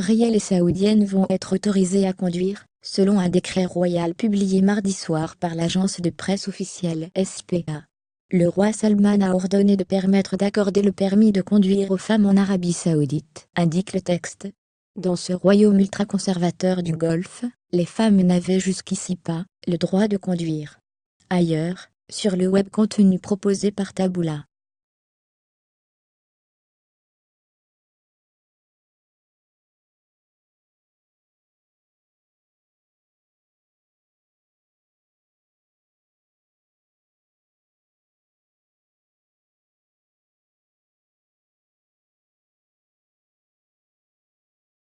réelles et saoudiennes vont être autorisées à conduire, selon un décret royal publié mardi soir par l'agence de presse officielle SPA. Le roi Salman a ordonné de permettre d'accorder le permis de conduire aux femmes en Arabie saoudite, indique le texte. Dans ce royaume ultra-conservateur du Golfe, les femmes n'avaient jusqu'ici pas le droit de conduire. Ailleurs, sur le web contenu proposé par Taboula,